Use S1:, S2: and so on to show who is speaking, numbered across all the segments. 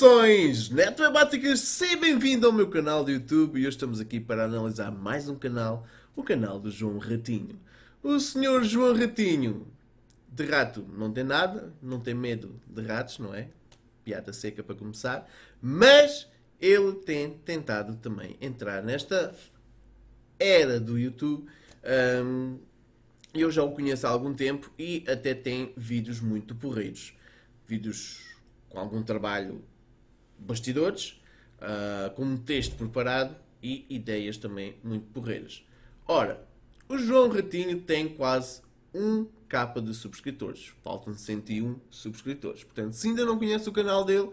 S1: Saudações Netroebáticas, seja bem-vindo ao meu canal do YouTube e hoje estamos aqui para analisar mais um canal, o canal do João Ratinho. O senhor João Ratinho, de rato não tem nada, não tem medo de ratos, não é? Piada seca para começar, mas ele tem tentado também entrar nesta era do YouTube. Um, eu já o conheço há algum tempo e até tem vídeos muito porreiros. Vídeos com algum trabalho bastidores, uh, com um texto preparado e ideias também muito porreiras. Ora, o João Ratinho tem quase um k de subscritores. Faltam 101 subscritores. Portanto, se ainda não conhece o canal dele,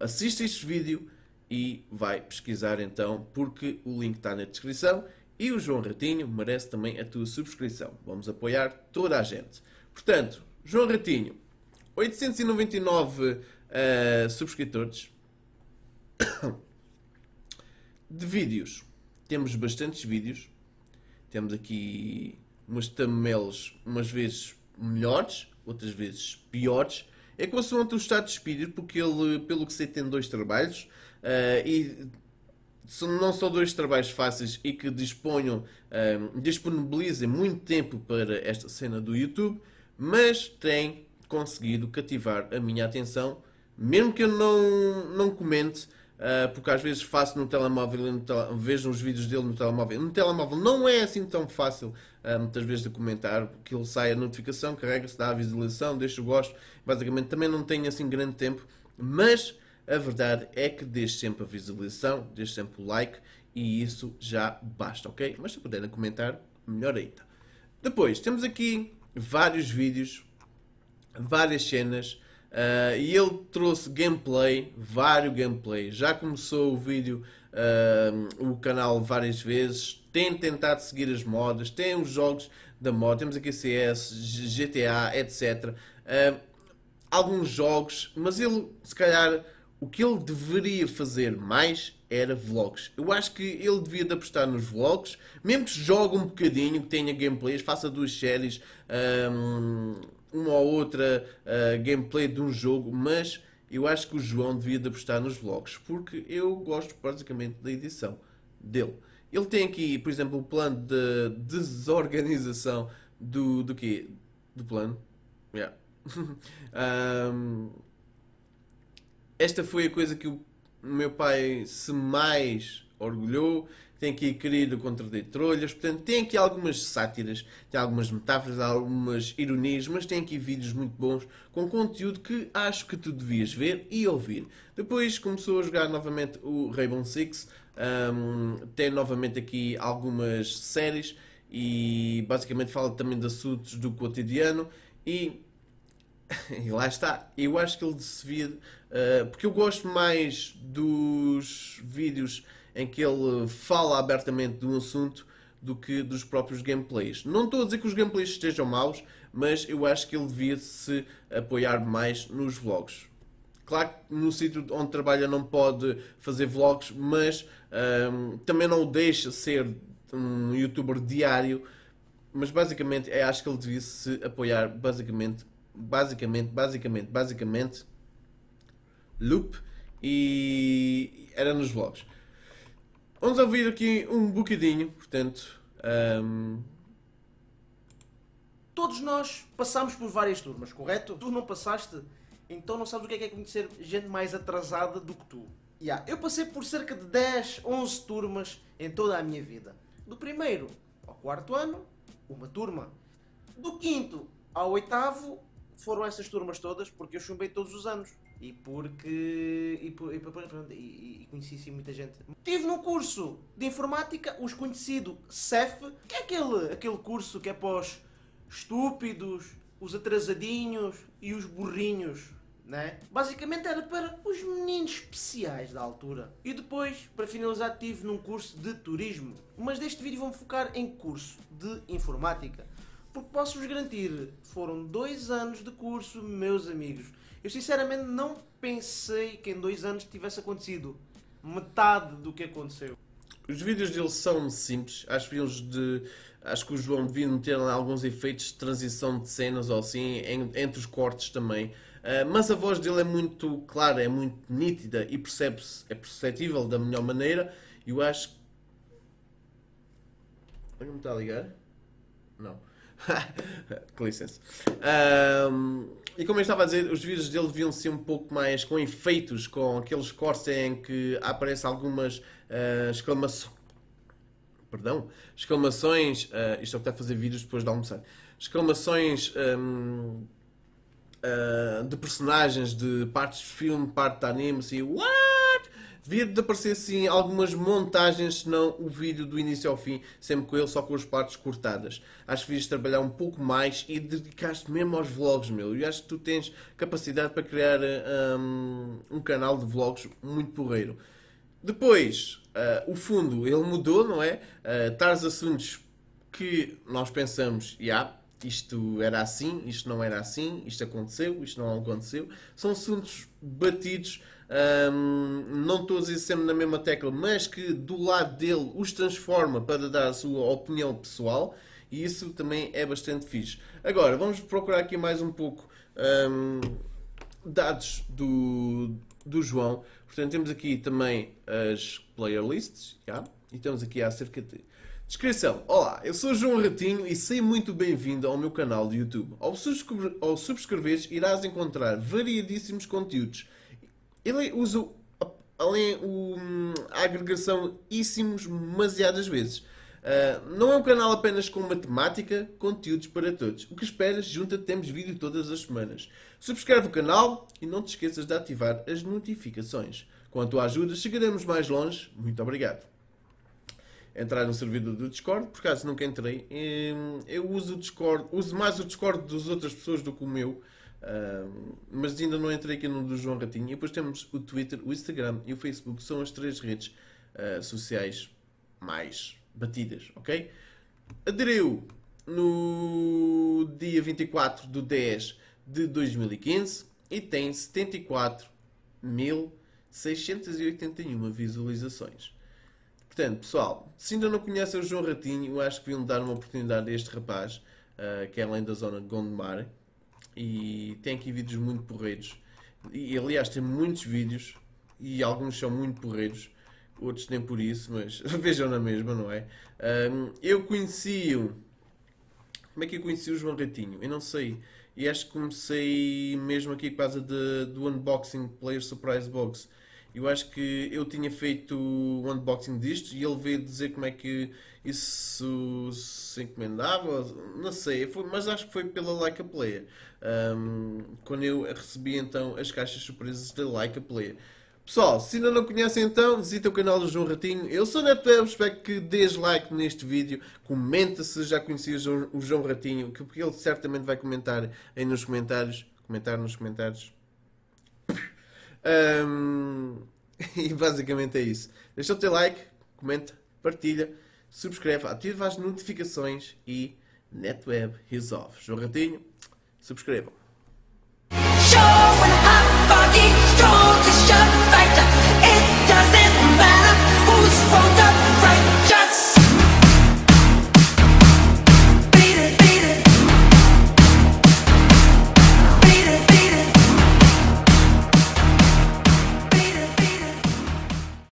S1: assista este vídeo e vai pesquisar então, porque o link está na descrição. E o João Ratinho merece também a tua subscrição. Vamos apoiar toda a gente. Portanto, João Ratinho, 899 uh, ah, subscritores. De vídeos. Temos bastantes vídeos. Temos aqui umas tamelas, umas vezes melhores, outras vezes piores. É consoante o estado de espírito, porque ele, pelo que sei, tem dois trabalhos. Uh, e são, não são dois trabalhos fáceis e que disponham, eh, disponibilizem muito tempo para esta cena do YouTube, mas têm conseguido cativar a minha atenção, mesmo que eu não, não comente, ah, porque às vezes faço no telemóvel, no tele... vejo os vídeos dele no telemóvel. No telemóvel não é assim tão fácil, ah, muitas vezes, de comentar, porque ele sai a notificação, carrega-se, dá a visualização, deixa o gosto. Basicamente, também não tenho assim grande tempo, mas a verdade é que deixe sempre a visualização, deixe sempre o like e isso já basta, ok? Mas se puderem comentar, melhor ainda. Depois, temos aqui vários vídeos, várias cenas Uh, e ele trouxe gameplay, vários gameplay. Já começou o vídeo, uh, o canal várias vezes. Tem tentado seguir as modas, tem os jogos da moda. Temos aqui CS, GTA, etc. Uh, ah, alguns jogos, mas ele, se calhar, o que ele deveria fazer mais era vlogs. Eu acho que ele devia de apostar nos vlogs, mesmo que jogue um bocadinho, que tenha gameplays, faça duas séries uma ou outra uh, gameplay de um jogo, mas eu acho que o João devia de apostar nos vlogs, porque eu gosto basicamente da edição dele. Ele tem aqui, por exemplo, o plano de desorganização do, do quê? Do plano. Yeah. um, esta foi a coisa que o meu pai se mais orgulhou tem aqui querido de trolhas, portanto, tem aqui algumas sátiras, tem algumas metáforas, algumas ironias, mas tem aqui vídeos muito bons com conteúdo que acho que tu devias ver e ouvir. Depois começou a jogar novamente o Rainbow Six, um, tem novamente aqui algumas séries e basicamente fala também de assuntos do cotidiano e e lá está, eu acho que ele devia. Uh, porque eu gosto mais dos vídeos em que ele fala abertamente de um assunto do que dos próprios gameplays. Não estou a dizer que os gameplays estejam maus, mas eu acho que ele devia se apoiar mais nos vlogs. Claro que no sítio onde trabalha não pode fazer vlogs, mas um, também não o deixa ser um youtuber diário. Mas basicamente eu é, acho que ele devia se apoiar basicamente, basicamente, basicamente, basicamente, loop e era nos vlogs. Vamos ouvir aqui um bocadinho, portanto. Um...
S2: Todos nós passamos por várias turmas, correto? Tu não passaste, então não sabes o que é, que é conhecer gente mais atrasada do que tu. Yeah, eu passei por cerca de 10, 11 turmas em toda a minha vida. Do primeiro ao quarto ano, uma turma. Do quinto ao oitavo, foram essas turmas todas, porque eu chumbei todos os anos e porque e, por, e, pronto, e, e conheci sim muita gente. Tive num curso de informática o desconhecido CEF, que é aquele, aquele curso que é para os estúpidos, os atrasadinhos e os burrinhos. Né? Basicamente era para os meninos especiais da altura. E depois, para finalizar, tive num curso de turismo. Mas neste vídeo vou-me focar em curso de informática. Porque posso-vos garantir, foram dois anos de curso, meus amigos. Eu sinceramente não pensei que em dois anos tivesse acontecido metade do que aconteceu. Os vídeos dele
S1: são simples, acho que eles de. Acho que o João devia meter alguns efeitos de transição de cenas ou assim, em, entre os cortes também. Uh, mas a voz dele é muito clara, é muito nítida e percebe-se, é perceptível da melhor maneira. E eu acho. olha me está a ligar? Não. com licença. Um, e como eu estava a dizer, os vídeos dele deviam ser um pouco mais com efeitos, com aqueles cortes em que aparecem algumas uh, ah, exclamações. Perdão, exclamações. Uh, isto é o que está a fazer vídeos depois de almoçar. Exclamações um, uh, ah, de personagens de partes de filme, parte de anime, assim. Uau! Devia de aparecer sim algumas montagens, senão o vídeo do início ao fim, sempre com ele, só com as partes cortadas. Acho que devias trabalhar um pouco mais e dedicaste mesmo aos vlogs, meu. E acho que tu tens capacidade para criar um, um canal de vlogs muito porreiro. Depois, uh, o fundo, ele mudou, não é? Uh, ah, tais assuntos que nós pensamos, já, yeah, isto era assim, isto não era assim, isto aconteceu, isto não aconteceu. São assuntos batidos, um, não estou a dizer sempre na mesma tecla, mas que do lado dele os transforma para dar a sua opinião pessoal e isso também é bastante fixe. Agora, vamos procurar aqui mais um pouco um, dados do, do João. Portanto, temos aqui também as player lists, yeah? e temos aqui acerca de Descrição: Olá, eu sou João Ratinho e seja muito bem-vindo ao meu canal de YouTube. Ao, subscre ao subscreveres, irás encontrar variadíssimos conteúdos. Ele é, usa, além o, é hum, a agregação íssimos, demasiadas vezes. Uh, não é um canal apenas com matemática, conteúdos para todos. O que esperas? Junta temos vídeo todas as semanas. Subscreve o canal e não te esqueças de ativar as notificações. quanto a ajuda chegaremos mais longe. Muito obrigado entrar no servidor do Discord, por acaso nunca entrei. Hum, eu uso o Discord, uso mais o Discord das outras pessoas do que o meu, hum, mas ainda não entrei aqui no do João Ratinho. E depois temos o Twitter, o Instagram e o Facebook, são as três redes hum, sociais mais batidas, ok? Aderiu no dia 24 de 10 de 2015 e tem 74.681 visualizações. Portanto, pessoal, se ainda não conhecem o João Ratinho, eu acho que vim dar uma oportunidade a este rapaz, uh, que é além da zona de Gondomar, e tem aqui vídeos muito porreiros. E, aliás, tem muitos vídeos, e alguns são muito porreiros, outros nem por isso, mas vejam na mesma, não é? Um, eu conheci-o. Como é que eu conheci o João Ratinho? Eu não sei. E acho que comecei mesmo aqui quase de, do unboxing Player Surprise Box eu acho que eu tinha feito o um unboxing disto e ele veio dizer como é que isso se encomendava, não sei, foi, mas acho que foi pela Like a Player. Um, quando eu recebi então as caixas surpresas da Like a Player. Pessoal, se ainda não conhecem então, visita o canal do João Ratinho. Eu sou o Neto Web, espero que dês like neste vídeo. Comenta se já conhecias o João Ratinho, que ele certamente vai comentar aí nos comentários. Comentar nos comentários. Um, e basicamente é isso. Deixa o teu like, comenta, partilha, subscreve, ativa as notificações e NetWeb resolve. João Ratinho, subscrevam.